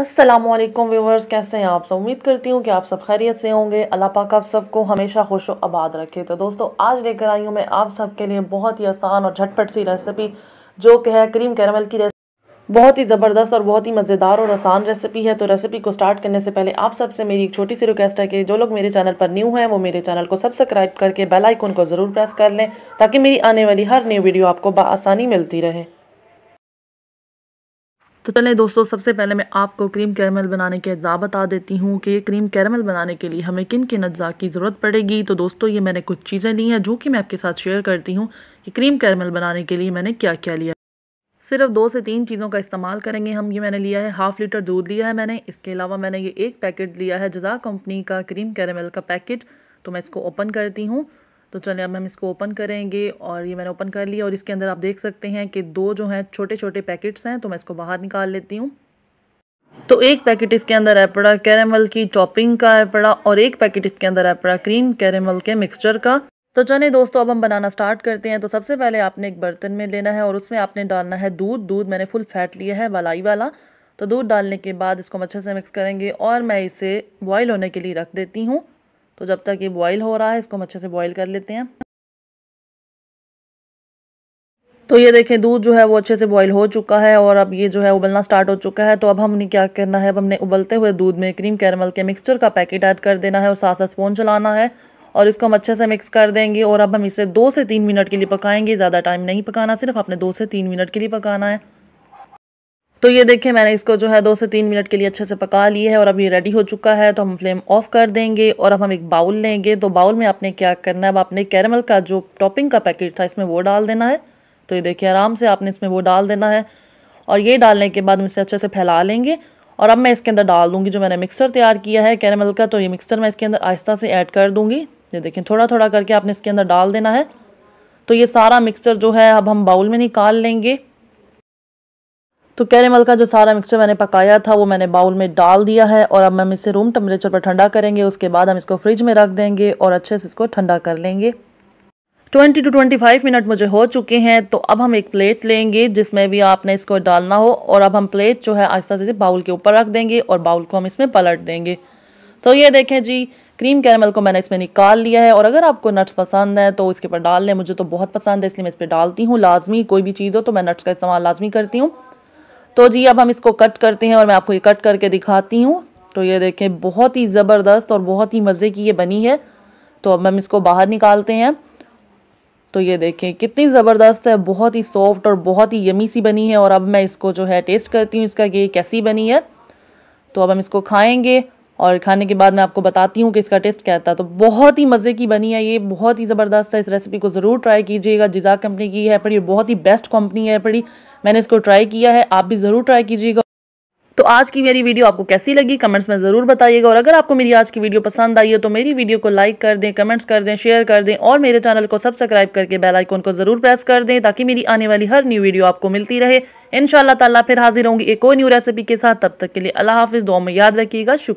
Aslam viewers कैसे हैं आप सब उम्मीद करती हूँ कि आप सब खैरियत से होंगे अल्लाह पाक आप सबको हमेशा खुश आबाद रखे तो दोस्तों आज लेकर आई हूँ मैं आप सबके लिए बहुत ही आसान और झटपट सी रेसिपी जो कि है क्रीम कैरमल की रेसिपी बहुत ही ज़बरदस्त और बहुत ही मज़ेदार और आसान रेसिपी है तो रेसिपी को स्टार्ट करने से पहले आप सबसे मेरी एक छोटी सी रिक्वेस्ट है कि जो लोग मेरे चैनल पर न्यू हैं वो मेरे चैनल को सब्सक्राइब करके बेल आइकन को ज़रूर प्रेस कर लें ताकि मेरी आने वाली हर न्यू वीडियो आपको बसानी मिलती रहे तो चलें दोस्तों सबसे पहले मैं आपको क्रीम कैरमल बनाने के अज्जा बता देती हूँ कि क्रीम कैरमल बनाने के लिए हमें किन किन अज्जा की ज़रूरत पड़ेगी तो दोस्तों ये मैंने कुछ चीज़ें ली हैं जो कि मैं आपके साथ शेयर करती हूँ कि क्रीम कैरमल बनाने के लिए मैंने क्या क्या लिया सिर्फ दो से तीन चीज़ों का इस्तेमाल करेंगे हम ये मैंने लिया है हाफ़ लीटर दूध लिया है मैंने इसके अलावा मैंने ये एक पैकेट लिया है जजा कंपनी का क्रीम कैरमल का पैकेट तो मैं इसको ओपन करती हूँ तो चलिए अब हम इसको ओपन करेंगे और ये मैंने ओपन कर लिया और इसके अंदर आप देख सकते हैं कि दो जो हैं छोटे छोटे पैकेट्स हैं तो मैं इसको बाहर निकाल लेती हूँ तो एक पैकेट इसके अंदर है पड़ा कैरेमल की चॉपिंग का है पड़ा और एक पैकेट इसके अंदर है पड़ा क्रीम कैरेमल के मिक्सचर का तो चलिए दोस्तों अब हम बनाना स्टार्ट करते हैं तो सबसे पहले आपने एक बर्तन में लेना है और उसमें आपने डालना है दूध दूध मैंने फुल फैट लिया है वलाई वाला तो दूध डालने के बाद इसको अच्छे से मिक्स करेंगे और मैं इसे बॉयल होने के लिए रख देती हूँ तो जब तक ये बॉयल हो रहा है इसको हम अच्छे से बॉयल कर लेते हैं तो ये देखें दूध जो है वो अच्छे से बॉईल हो चुका है और अब ये जो है उबलना स्टार्ट हो चुका है तो अब हमने क्या करना है अब हमने उबलते हुए दूध में क्रीम कैरमल के मिक्सचर का पैकेट ऐड कर देना है और साथ साथ स्पून चलाना है और इसको हम अच्छे से मिक्स कर देंगे और अब हम इसे दो से तीन मिनट के लिए पकाएंगे ज़्यादा टाइम नहीं पकाना सिर्फ आपने दो से तीन मिनट के लिए पकाना है तो ये देखिए मैंने इसको जो है दो से तीन मिनट के लिए अच्छे से पका लिए है और अब ये रेडी हो चुका है तो हम फ्लेम ऑफ कर देंगे और अब हम एक बाउल लेंगे तो बाउल में आपने क्या करना है अब आपने कैरमल का जो टॉपिंग का पैकेट था इसमें वो डाल देना है तो ये देखिए आराम से आपने इसमें वो डाल देना है और ये डालने के बाद हम इसे अच्छे से फैला लेंगे और अब मैं इसके अंदर डाल दूंगी जो मैंने मिक्सर तैयार किया है कैरमल का तो ये मिक्सर मैं इसके अंदर आहिस्ता से ऐड कर दूंगी ये देखें थोड़ा थोड़ा करके आपने इसके अंदर डाल देना है तो ये सारा मिक्सचर जो है अब हम बाउल में निकाल लेंगे तो कैरेमल का जो सारा मिक्सचर मैंने पकाया था वो मैंने बाउल में डाल दिया है और अब हम इसे रूम टेम्परेचर पर ठंडा करेंगे उसके बाद हम इसको फ्रिज में रख देंगे और अच्छे से इसको ठंडा कर लेंगे 20 टू 25 मिनट मुझे हो चुके हैं तो अब हम एक प्लेट लेंगे जिसमें भी आपने इसको डालना हो और अब हम प्लेट जो है आहिस्ता से बाउल के ऊपर रख देंगे और बाउल को हम इसमें पलट देंगे तो ये देखें जी क्रीम कैरेमल को मैंने इसमें निकाल लिया है और अगर आपको नट्स पसंद है तो इसके ऊपर डाल लें मुझे तो बहुत पसंद है इसलिए मैं इस पर डालती हूँ लाजमी कोई भी चीज़ हो तो मैं नट्स का इस्तेमाल लाजमी करती हूँ तो जी अब हम इसको कट करते हैं और मैं आपको ये कट करके दिखाती हूँ तो ये देखें बहुत ही ज़बरदस्त और बहुत ही मज़े की ये बनी है तो अब हम इसको बाहर निकालते हैं तो ये देखें कितनी ज़बरदस्त है बहुत ही सॉफ्ट और बहुत ही यमी सी बनी है और अब मैं इसको जो है टेस्ट करती हूँ इसका कि कैसी बनी है तो अब हम इसको खाएँगे और खाने के बाद मैं आपको बताती हूँ कि इसका टेस्ट क्या था तो बहुत ही मज़े की बनी है ये बहुत ही ज़बरदस्त है इस रेसिपी को ज़रूर ट्राई कीजिएगा जिजा कंपनी की है पड़ी बहुत ही बेस्ट कंपनी है पड़ी मैंने इसको ट्राई किया है आप भी ज़रूर ट्राई कीजिएगा तो आज की मेरी वीडियो आपको कैसी लगी कमेंट्स में ज़रूर बताइएगा और अगर आपको मेरी आज की वीडियो पसंद आई हो तो मेरी वीडियो को लाइक कर दें कमेंट्स कर दें शेयर कर दें और मेरे चैनल को सब्सक्राइब करके बेल आइकन को ज़रूर प्रेस कर दें ताकि मेरी आने वाली हर न्यू वीडियो आपको मिलती रहे इन ताला फिर हाजिर होंगी एक और न्यू रेसिपी के साथ तब तक के लिए अल्लाह हाफिज़ दो में याद रखिएगा शुक्रिया